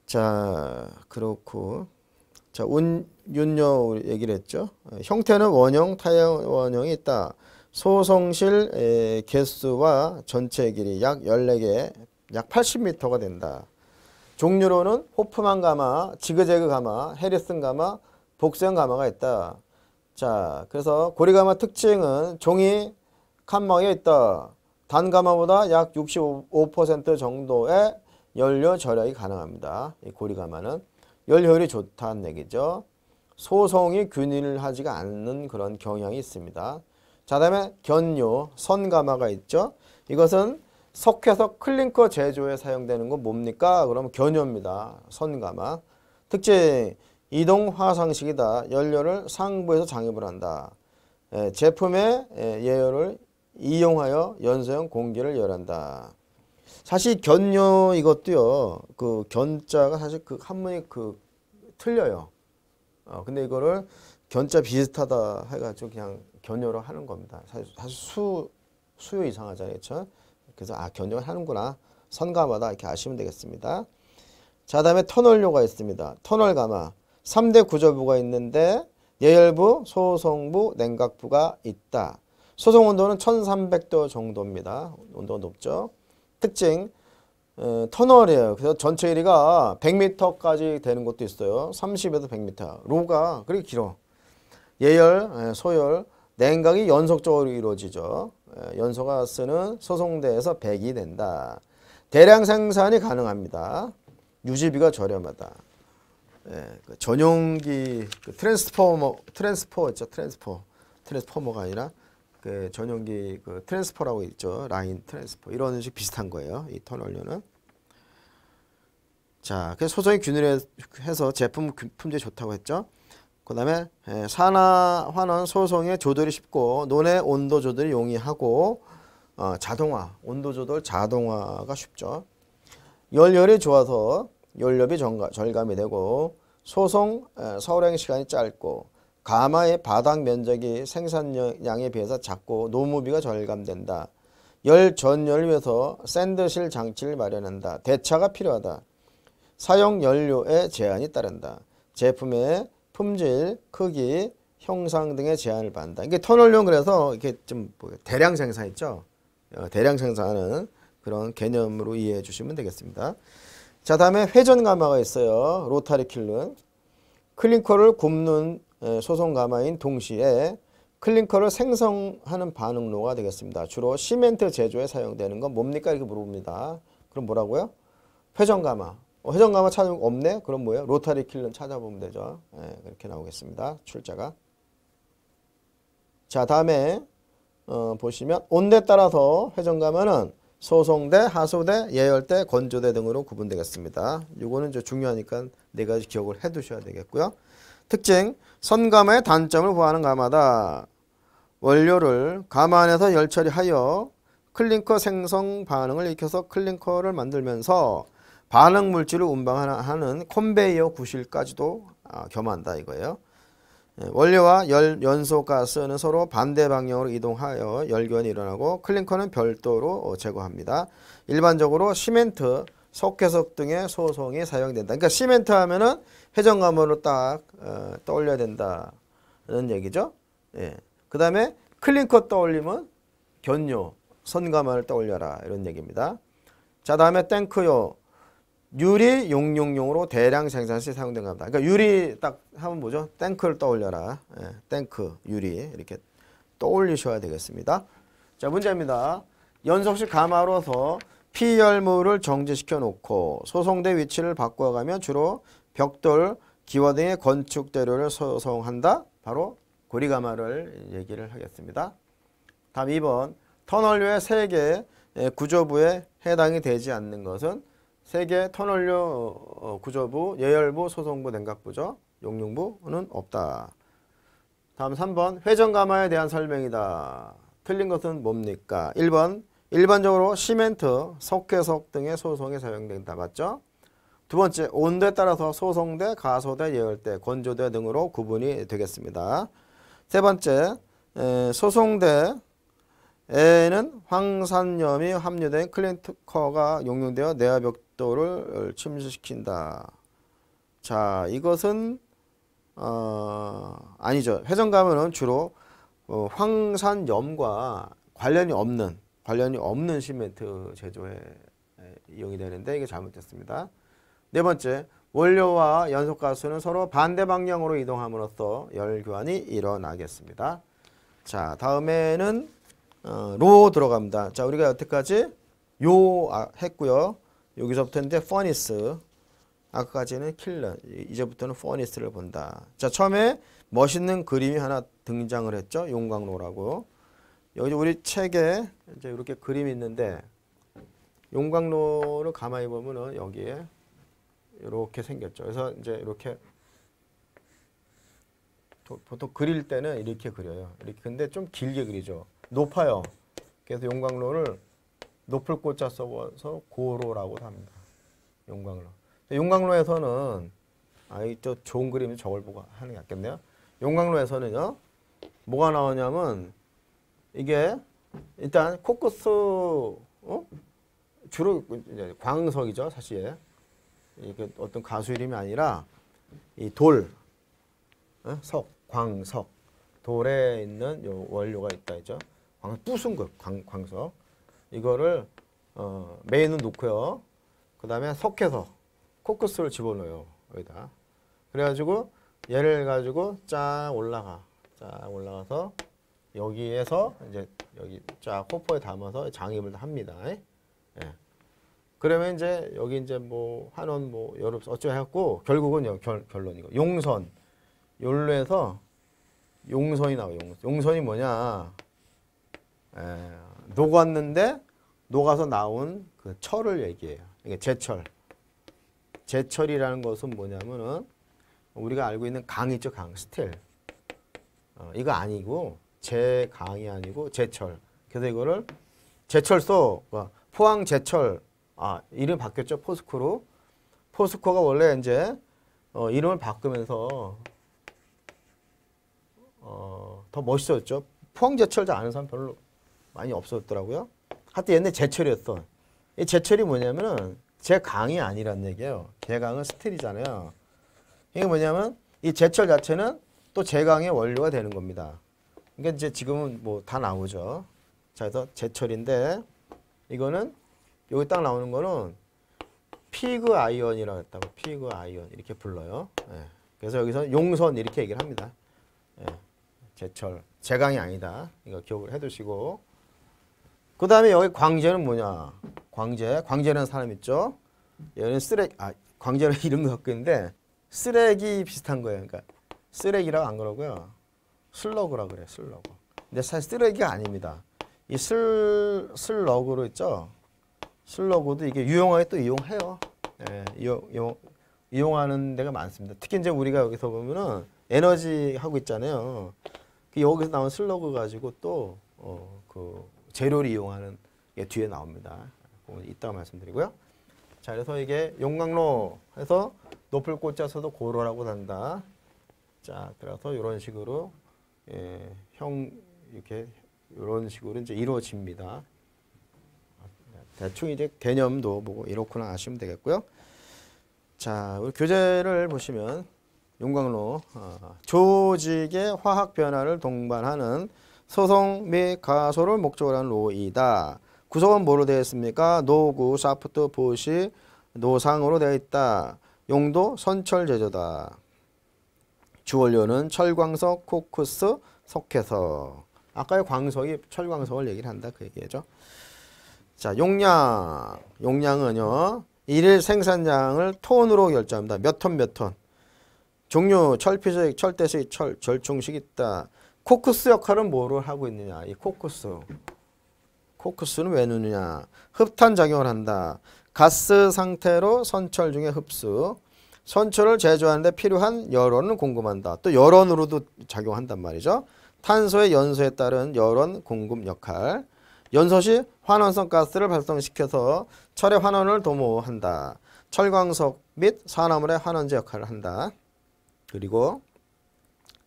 자, 그렇고 자, 운, 윤요 얘기를 했죠. 형태는 원형, 타형 원형이 있다. 소성실 개수와 전체 길이 약 14개, 약 80m가 된다. 종류로는 호프만 가마, 지그재그 가마, 해리슨 가마, 복수형 가마가 있다. 자, 그래서 고리가마 특징은 종이 칸막에 있다. 단가마보다 약 65% 정도의 연료 절약이 가능합니다. 이 고리가마는 연료율이 좋다는 얘기죠. 소성이 균일하지가 않는 그런 경향이 있습니다. 자 다음에 견요, 선가마가 있죠. 이것은 석회석 클링커 제조에 사용되는 건 뭡니까? 그러면 견요입니다. 선가마. 특징, 이동 화상식이다. 연료를 상부에서 장입을 한다. 예, 제품의 예, 예열을 이용하여 연소형 공기를 열한다. 사실 견요 이것도요. 그 견자가 사실 그 한문이 그 틀려요. 어, 근데 이거를 견자 비슷하다 해가지고 그냥 견여를 하는 겁니다. 사실, 사실 수, 수요 이상하잖아요. 그렇죠? 그래서 아견여를 하는구나. 선가마다 이렇게 아시면 되겠습니다. 자 다음에 터널료가 있습니다. 터널가마 3대 구조부가 있는데 예열부, 소송부, 냉각부가 있다. 소송 온도는 1300도 정도입니다. 온도가 높죠. 특징 어, 터널이에요. 그래서 전체 길이가 100m까지 되는 것도 있어요. 30에서 100m. 로가 그렇게 길어. 예열, 예, 소열, 냉각이 연속적으로 이루어지죠. 예, 연소가스는 소송돼서 배기 된다. 대량 생산이 가능합니다. 유지비가 저렴하다. 예, 그 전용기 그 트랜스포머 트랜스포 있죠 트랜스포 트랜스포머가 아니라 그 전용기 그 트랜스포라고 있죠 라인 트랜스포 이런 식 비슷한 거예요 이 턴원료는 자그 소정이 균일해서 제품 품질 좋다고 했죠 그 다음에 예, 산화환원 소송의 조절이 쉽고 논의 온도 조절이 용이하고 어, 자동화, 온도 조절 자동화가 쉽죠. 열열이 좋아서 열렵이 절감, 이 되고 소송 예, 서울행 시간이 짧고 가마의 바닥 면적이 생산량에 비해서 작고 노무비가 절감된다. 열 전열을 위해서 샌드실 장치를 마련한다. 대차가 필요하다. 사용 연료에 제한이 따른다. 제품의 품질, 크기, 형상 등의 제한을 받는다. 이게 터널용 그래서 이게좀 뭐 대량 생산했죠. 어, 대량 생산하는 그런 개념으로 이해해 주시면 되겠습니다. 자 다음에 회전 가마가 있어요. 로타리 킬른. 클링커를 굽는 소송 가마인 동시에 클링커를 생성하는 반응로가 되겠습니다. 주로 시멘트 제조에 사용되는 건 뭡니까? 이렇게 물어봅니다. 그럼 뭐라고요? 회전 가마. 회전가마 찾는거 없네? 그럼 뭐예요? 로타리 킬런 찾아보면 되죠. 네, 그렇게 나오겠습니다. 출자가. 자 다음에 어, 보시면 온대 따라서 회전가마는 소송대, 하소대, 예열대, 건조대 등으로 구분되겠습니다. 이거는 이제 중요하니까 네 가지 기억을 해두셔야 되겠고요. 특징, 선감의 단점을 보하는 가마다 원료를 가마 안에서 열처리하여 클링커 생성 반응을 익혀서 클링커를 만들면서 반응 물질을 운반하는 콤베이어 구실까지도 아, 겸한다 이거예요. 예, 원료와 열, 연소 가스는 서로 반대 방향으로 이동하여 열견이 일어나고 클링커는 별도로 어, 제거합니다. 일반적으로 시멘트, 석회석 등의 소송이 사용된다. 그러니까 시멘트 하면은 회전감으로 딱 어, 떠올려야 된다는 얘기죠. 예. 그 다음에 클링커 떠올리면 견요, 선감을 떠올려라 이런 얘기입니다. 자 다음에 탱크요. 유리 용용용으로 대량 생산 시 사용된 겁니다. 그러니까 유리 딱 하면 뭐죠? 탱크를 떠올려라. 예, 탱크, 유리 이렇게 떠올리셔야 되겠습니다. 자 문제입니다. 연속식 감화로서 피열물을 정지시켜 놓고 소송대 위치를 바꿔가면 주로 벽돌, 기와 등의 건축 재료를 소송한다. 바로 고리가마를 얘기를 하겠습니다. 다음 2번 터널류의 3개 예, 구조부에 해당이 되지 않는 것은 세계 터널류 어, 구조부, 예열부, 소송부, 냉각부죠. 용융부는 없다. 다음 3번 회전감마에 대한 설명이다. 틀린 것은 뭡니까? 1번 일반적으로 시멘트, 석회석 등의 소송에 사용된다. 맞죠? 두 번째 온도에 따라서 소송대, 가소대, 예열대, 건조대 등으로 구분이 되겠습니다. 세 번째 소송대 에는 황산염이 함유된 클린커가 용융되어 내화벽 도를 침수시킨다 자, 이것은 어, 아니죠. 회전 가면은 주로 어, 황산염과 관련이 없는 관련이 없는 시멘트 제조에 이용이 되는데 이게 잘못됐습니다. 네 번째, 원료와 연속가스는 서로 반대 방향으로 이동함으로써 열 교환이 일어나겠습니다. 자, 다음에는 어, 로 들어갑니다. 자, 우리가 여태까지 요 아, 했고요. 여기서부터인데 furnace 아까까지는 킬러 이제부터는 furnace를 본다. 자 처음에 멋있는 그림이 하나 등장을 했죠. 용광로라고. 여기 우리 책에 이제 이렇게 그림이 있는데 용광로를 가만히 보면은 여기에 이렇게 생겼죠. 그래서 이제 이렇게 보통 그릴 때는 이렇게 그려요. 이렇게 근데 좀 길게 그리죠. 높아요. 그래서 용광로를 높을 꽃자 써서 고로라고도 합니다. 용광로. 용광로에서는 아이저 좋은 그림이 저걸 보고 하는 게 낫겠네요. 용광로에서는요. 뭐가 나오냐면 이게 일단 코커스 어? 주로 이제 광석이죠 사실 이게 어떤 가수 이름이 아니라 이 돌 어? 석, 광석 돌에 있는 요 원료가 있다 이죠. 광 부순 것 광, 광석 이거를 어, 메인은 놓고요. 그 다음에 섞여서 코크스를 집어넣어요. 여기다. 그래가지고 얘를 가지고 쫙 올라가. 쫙 올라가서 여기에서 이제 여기 쫙 호퍼에 담아서 장입을 합니다. 예. 그러면 이제 여기 이제 뭐 한원 뭐 여러 어쩌고 해고 결국은 결, 결론이고 용선 열로 해서 용선이 나와 용선. 용선이 뭐냐 예. 녹았는데 녹아서 나온 그 철을 얘기해요. 이게 제철. 제철이라는 것은 뭐냐면은 우리가 알고 있는 강 있죠, 강 스틸. 어, 이거 아니고 제 강이 아니고 제철. 그래서 이거를 제철소 어, 포항 제철 아 이름 바뀌었죠 포스코로. 포스코가 원래 이제 어, 이름을 바꾸면서 어, 더 멋있어졌죠. 포항 제철 잘 아는 사람 별로 많이 없어졌더라고요. 하여튼 옛날 제철이었던. 이 제철이 뭐냐면은 제 강이 아니란 얘기예요. 제 강은 스틸이잖아요. 이게 뭐냐면 이 제철 자체는 또 제강의 원료가 되는 겁니다. 그러니까 이제 지금은 뭐 다 나오죠. 자, 그래서 제철인데 이거는 여기 딱 나오는 거는 피그 아이언이라고 했다고 피그 아이언 이렇게 불러요. 예. 그래서 여기서 용선 이렇게 얘기를 합니다. 예. 제철 제강이 아니다. 이거 기억을 해두시고 그 다음에 여기 광재는 뭐냐? 광재광재라는 사람 있죠? 얘는 쓰레기, 아, 광제는 이름도 바뀌는데 쓰레기 비슷한 거예요. 그러니까 쓰레기라고 안 그러고요. 슬러그라고 그래요. 슬러그. 근데 사실 쓰레기가 아닙니다. 이 슬, 슬러그로 있죠? 슬러그도 이게 유용하게 또 이용해요. 예, 이용, 이용, 이용하는 데가 많습니다. 특히 이제 우리가 여기서 보면은 에너지 하고 있잖아요. 그 여기서 나온 슬러그 가지고 또, 어, 그, 재료를 이용하는 게 뒤에 나옵니다. 이따가 말씀드리고요. 자, 그래서 이게 용광로 해서 높을 꽂자서도 고로라고 한다. 자, 그래서 이런 식으로 예, 형 이렇게 이런 식으로 이제 이루어집니다. 대충 이제 개념도 보고 이렇구나 아시면 되겠고요. 자, 우리 교재를 보시면 용광로 어, 조직의 화학 변화를 동반하는 소송 및 가소를 목적으로 한 로이다. 구성은 뭐로 되어 있습니까? 노구, 사프트, 보시, 노상으로 되어 있다. 용도 선철 제조다. 주원료는 철광석, 코크스, 석회석. 아까의 광석이 철광석을 얘기를 한다 그 얘기죠. 자, 용량. 용량은요. 일일 생산량을 톤으로 결정합니다. 몇 톤, 몇 톤. 종류, 철피수익, 철대수익, 철, 절충식 있다. 코쿠스 역할은 뭐를 하고 있느냐? 이 코쿠스. 코쿠스는 왜 누느냐? 흡탄 작용을 한다. 가스 상태로 선철 중에 흡수. 선철을 제조하는데 필요한 열원을 공급한다. 또 열원으로도 작용한단 말이죠. 탄소의 연소에 따른 열원 공급 역할. 연소시 환원성 가스를 발생시켜서 철의 환원을 도모한다. 철광석 및 산화물의 환원제 역할을 한다. 그리고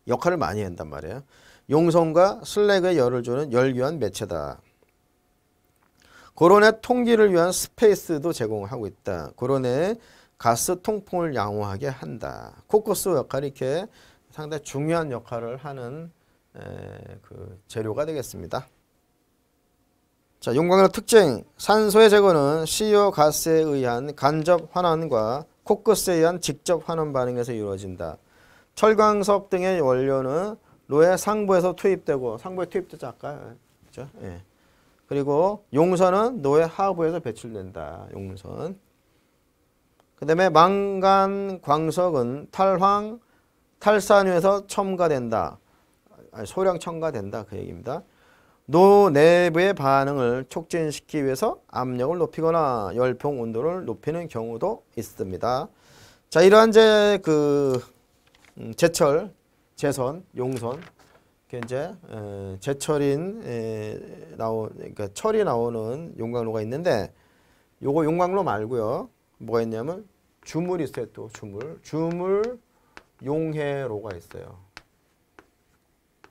역할을 많이 한단 말이에요. 용성과 슬랙의 열을 주는 열교환 매체다. 고론의 통기를 위한 스페이스도 제공하고 있다. 고론의 가스 통풍을 양호하게 한다. 코커스 역할이 이렇게 상당히 중요한 역할을 하는 에, 그 재료가 되겠습니다. 자, 용광로 특징. 산소의 제거는 CO 가스에 의한 간접 환원과 코커스에 의한 직접 환원 반응에서 이루어진다. 철광석 등의 원료는 로의 상부에서 투입되고 상부에 투입되지 아까 그죠? 예. 그리고 용선은 노의 하부에서 배출된다. 용선. 그 다음에 망간 광석은 탈황 탈산유에서 첨가된다. 아니, 소량 첨가된다 그 얘기입니다. 노 내부의 반응을 촉진시키기 위해서 압력을 높이거나 열평 온도를 높이는 경우도 있습니다. 자 이러한 제그 음, 제철 재선, 용선. 이제 제철인 나오 그러니까 철이 나오는 용광로가 있는데 요거 용광로 말고요. 뭐가 있냐면 주물이 있어요. 또 주물. 주물 용해로가 있어요.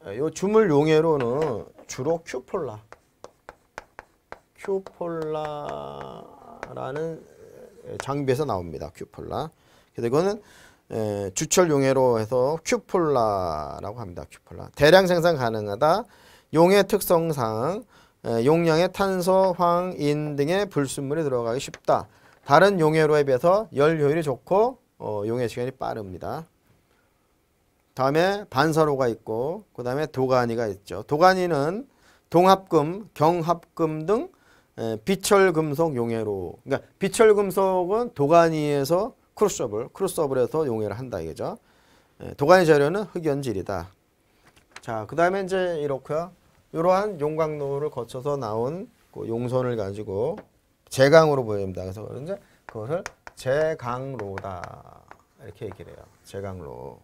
요 주물 용해로는 주로 큐폴라 큐폴라라는 장비에서 나옵니다. 큐폴라. 그래서 이거는 예, 주철 용해로 해서 큐폴라라고 합니다. 큐폴라. 대량 생산 가능하다. 용해 특성상 예, 용량의 탄소, 황, 인 등의 불순물이 들어가기 쉽다. 다른 용해로에 비해서 열 효율이 좋고 어, 용해 시간이 빠릅니다. 다음에 반사로가 있고 그 다음에 도가니가 있죠. 도가니는 동합금, 경합금 등 예, 비철금속 용해로 그러니까 비철금속은 도가니에서 크로스업을 크로스업을해서 용해를 한다 이거죠. 예, 도가니 자료는 흑연질이다. 자, 그 다음에 이제 이렇고요. 이러한 용광로를 거쳐서 나온 그 용선을 가지고 제강으로 보입니다. 그래서 이제 그것을 제강로다 이렇게 얘기를 해요. 제강로.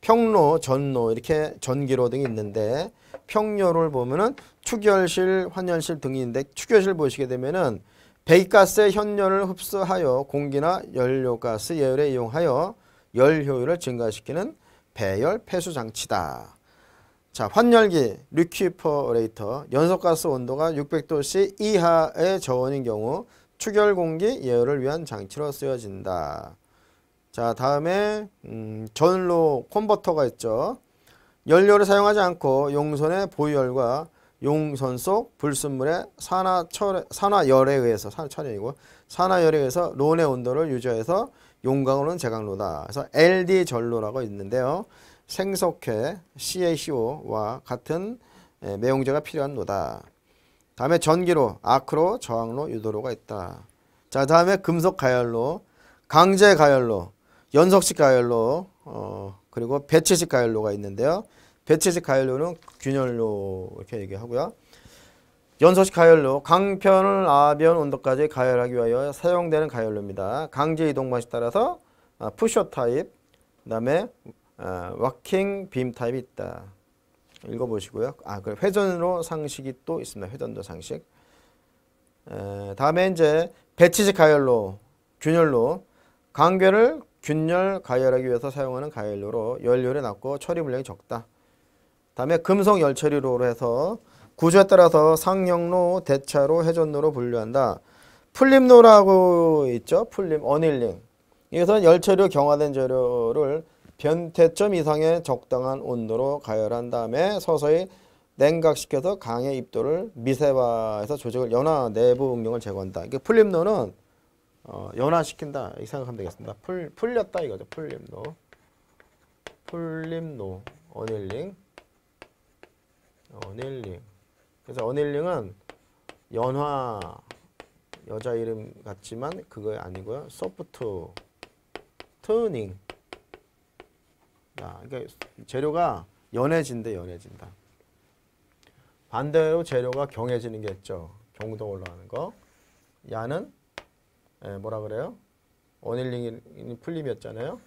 평로, 전로 이렇게 전기로 등이 있는데 평로를 보면은 축열실, 환열실 등이 있는데 축열실 보시게 되면은 배기가스의 현열을 흡수하여 공기나 연료가스 예열에 이용하여 열 효율을 증가시키는 배열 폐수 장치다. 자, 환열기 리퀴퍼레이터 연속가스 온도가 600도씨 이하의 저온인 경우 추결 공기 예열을 위한 장치로 쓰여진다. 자, 다음에 음, 전로 콘버터가 있죠. 연료를 사용하지 않고 용선의 보유열과 용선소 불순물의 산화철 산화열에 의해서 산화철이고 산화열에 의해서 론의 온도를 유지해서 용광로는 제강로다. 그래서 LD 전로라고 있는데요. 생석회 CaCO와 같은 예, 매용제가 필요한 노다. 다음에 전기로 아크로 저항로 유도로가 있다. 자 다음에 금속 가열로 강제 가열로 연석식 가열로 어, 그리고 배치식 가열로가 있는데요. 배체식 가열로는 균열로 이렇게 얘기하고요. 연소식 가열로 강편을 아변 온도까지 가열하기 위하여 사용되는 가열로입니다. 강제 이동 방식 따라서 아, 푸셔 타입, 그다음에 워킹 아, 빔 타입이 있다. 읽어보시고요. 아, 그 회전으로 상식이 또 있습니다. 회전도 상식. 다음에 이제 배치식 가열로, 균열로 강변을 균열 가열하기 위해서 사용하는 가열로로 연료를 낮고 처리 물량이 적다. 다음에 금속열처리로 해서 구조에 따라서 상령로, 대차로, 회전로로 분류한다. 풀림로라고 있죠. 풀림, 어닐링. 이것은 열처리로 경화된 재료를 변태점 이상의 적당한 온도로 가열한 다음에 서서히 냉각시켜서 강의 입도를 미세화해서 조직을 연화 내부 응용을 제거한다. 이게 풀림노는 어, 연화시킨다. 이렇게 생각하면 되겠습니다. 풀, 풀렸다 이거죠. 풀림노. 풀림노. 어닐링. 어닐링. 그래서 어닐링은 연화 여자 이름 같지만 그거 아니고요. 소프트 터닝. 자, 그러니까 재료가 연해진대 연해진다. 반대로 재료가 경해지는 게 있죠. 경도 올라가는 거. 야는 예, 뭐라 그래요? 어닐링이 풀림이었잖아요.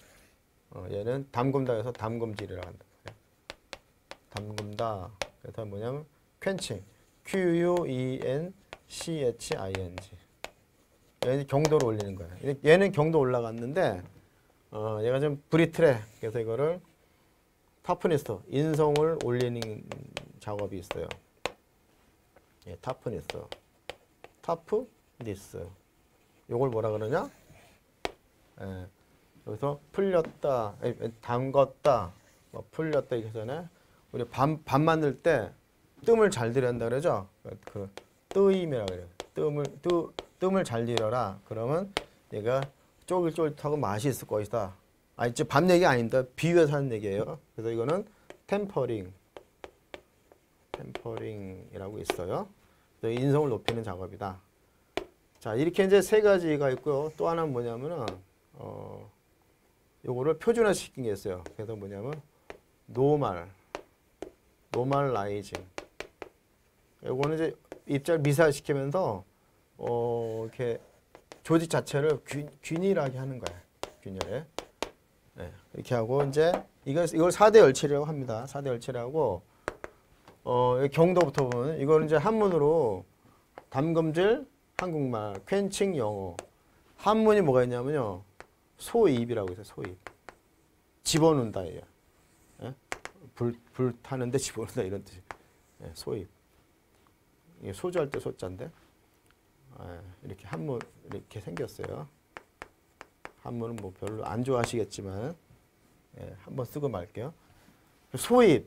어, 얘는 담금다에서 담금질이라고 한다. 예. 담금다. 그래서 뭐냐면 퀸칭. Q-U-E-N-C-H-I-N-G. 얘는 경도를 올리는 거예요. 얘는 경도 올라갔는데 어, 얘가 좀 브리트래. 그래서 이거를 타프니스터, 인성을 올리는 작업이 있어요. 예, 타프니스터. 타프니스. 요걸 뭐라 그러냐? 예, 여기서 풀렸다, 아니, 담궜다, 뭐 풀렸다 이렇게 전에 우리 밥, 밥 만들 때 뜸을 잘 들여야 다 그러죠? 그 뜨임이라고 그래요. 뜸을 뜨, 뜸을 잘 들여라. 그러면 얘가 쫄깃쫄깃하고 맛이 있을 것이다. 아, 이제 밥 얘기 아닙니다. 비유해서 하는 얘기예요. 그래서 이거는 템퍼링. 템퍼링이라고 있어요. 그래서 인성을 높이는 작업이다. 자, 이렇게 이제 세 가지가 있고요. 또 하나는 뭐냐면은 어 요거를 표준화 시킨 게 있어요. 그래서 뭐냐면 노말 노멀라이징. 요거는 이제 입자를 미사시키면서 어 이렇게 조직 자체를 균, 균일하게 하는 거야. 균열에. 네, 이렇게 하고 이제 이걸 어, 이걸 4대 열칠라고 합니다. 4대 열칠하고 어 경도부터 보면 이거는 이제 한문으로 담금질 한국말 퀸칭 영어 한문이 뭐가 있냐면요. 소입이라고 있어요. 소입. 집어넣는다 이게. 불타는데 집어넣다 이런 뜻이 예, 소입. 예, 소주할 때 소자인데 예, 이렇게 한문 이렇게 생겼어요. 한문은 뭐 별로 안 좋아하시겠지만 예, 한번 쓰고 말게요. 소입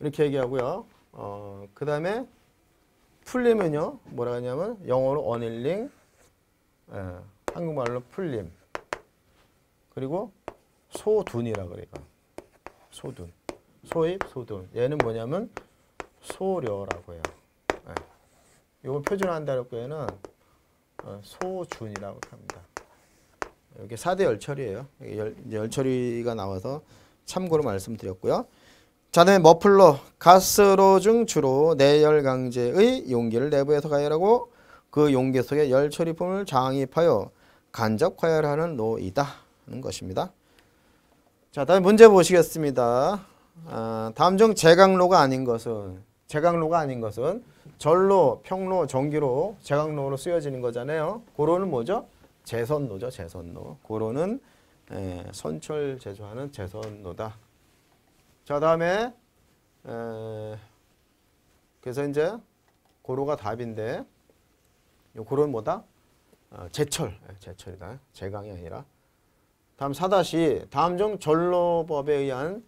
이렇게 얘기하고요. 어, 그 다음에 풀림은요. 뭐라 하냐면 영어로 언일링 예, 한국말로 풀림 그리고 소둔이라 그래요. 소둔 소입, 소돈. 얘는 뭐냐면 소려라고 해요. 네. 이표준한다고 얘는 소준이라고 합니다. 이게 4대 열처리예요. 열, 열처리가 나와서 참고로 말씀드렸고요. 자, 다음에 머플러, 가스로 중 주로 내열 강제의 용기를 내부에서 가열하고 그 용기 속에 열 처리품을 장입하여 간접 가열하는 노이다 하는 것입니다. 자, 다음 문제 보시겠습니다. 어, 다음 중 제강로가 아닌 것은 제강로가 아닌 것은 절로, 평로, 정기로, 제강로로 쓰여지는 거잖아요. 고로는 뭐죠? 제선로죠. 제선로. 고로는 에, 선철 제조하는 제선로다. 자 다음에 에, 그래서 이제 고로가 답인데 요 고로는 뭐다? 어, 제철, 예, 제철이다. 제강이 아니라 다음 사다시 다음 중 절로법에 의한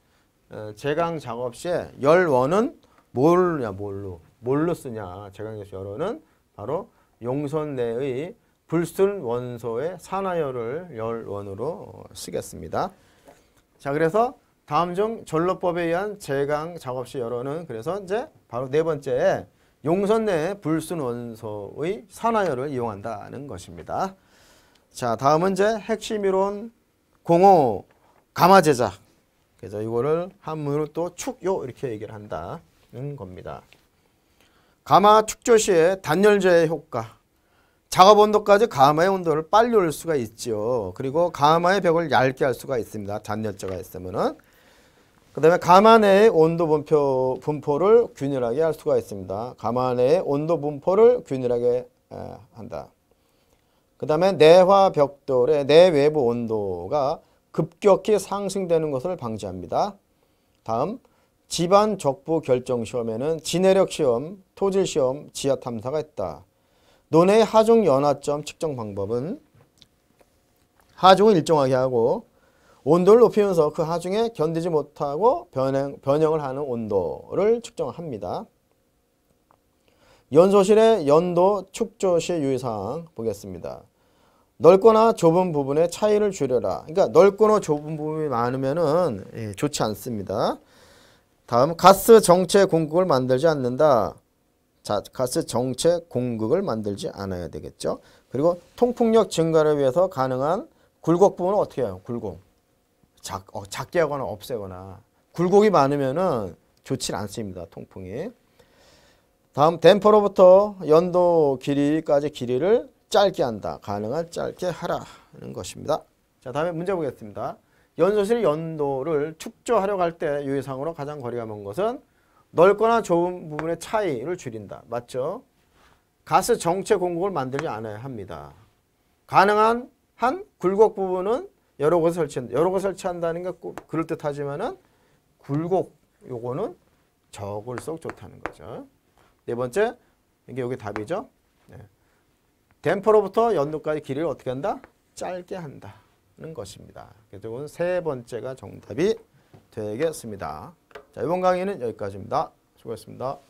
어, 재강 작업 시에 열원은 뭘냐 뭘로 뭘로 쓰냐 재강에서 열원은 바로 용선 내의 불순 원소의 산화열을 열원으로 어, 쓰겠습니다. 자 그래서 다음 중 전로법에 의한 재강 작업 시 열원은 그래서 이제 바로 네 번째 용선 내 불순 원소의 산화열을 이용한다는 것입니다. 자 다음은 이제 핵심 이론 공호 감화 제작 그래서 이거를 한문으로 또 축요 이렇게 얘기를 한다는 겁니다. 가마 축조시에 단열재의 효과 작업 온도까지 가마의 온도를 빨리 올 수가 있죠. 그리고 가마의 벽을 얇게 할 수가 있습니다. 단열재가 있으면은 그 다음에 가마 내의 온도 분포, 분포를 균일하게 할 수가 있습니다. 가마 내의 온도 분포를 균일하게 한다. 그 다음에 내화 벽돌의 내외부 온도가 급격히 상승되는 것을 방지합니다. 다음 집안 적부 결정 시험에는 지내력 시험, 토질 시험, 지하 탐사가 있다. 논의 하중 연화점 측정 방법은 하중을 일정하게 하고 온도를 높이면서 그 하중에 견디지 못하고 변형, 변형을 하는 온도를 측정합니다. 연소실의 연도 축조시 유의사항 보겠습니다. 넓거나 좁은 부분의 차이를 줄여라. 그러니까 넓거나 좁은 부분이 많으면은 예, 좋지 않습니다. 다음 가스 정체 공급을 만들지 않는다. 자, 가스 정체 공급을 만들지 않아야 되겠죠. 그리고 통풍력 증가를 위해서 가능한 굴곡 부분은 어떻게 해요? 굴곡. 작, 어, 작게 하거나 없애거나. 굴곡이 많으면은 좋지 않습니다. 통풍이. 다음 댐퍼로부터 연도 길이까지 길이를 짧게 한다. 가능한 짧게 하라는 것입니다. 자, 다음에 문제 보겠습니다. 연소실 연도를 축조하려고 할 때 유의사항으로 가장 거리가 먼 것은 넓거나 좁은 부분의 차이를 줄인다. 맞죠? 가스 정체 공급을 만들지 않아야 합니다. 가능한 한 굴곡 부분은 여러 곳에 설치한다. 여러 곳에 설치한다는 게 그럴듯하지만은 굴곡 요거는 적을수록 좋다는 거죠. 네 번째 이게 여기 답이죠. 댐퍼로부터 연도까지 길이를 어떻게 한다? 짧게 한다는 것입니다. 결국은 세 번째가 정답이 되겠습니다. 자, 이번 강의는 여기까지입니다. 수고했습니다.